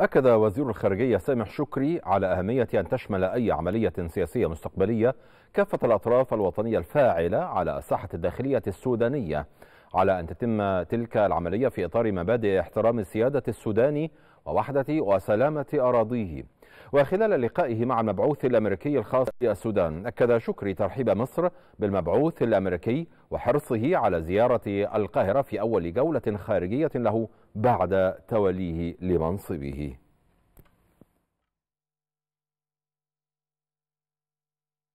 أكد وزير الخارجية سامح شكري على أهمية أن تشمل أي عملية سياسية مستقبلية كافة الأطراف الوطنية الفاعلة على ساحة الداخلية السودانية على أن تتم تلك العملية في إطار مبادئ احترام السيادة السوداني ووحدة وسلامة أراضيه وخلال لقائه مع المبعوث الأمريكي الخاص بالسودان أكد شكري ترحيب مصر بالمبعوث الأمريكي وحرصه على زيارة القاهرة في أول جولة خارجية له بعد توليه لمنصبه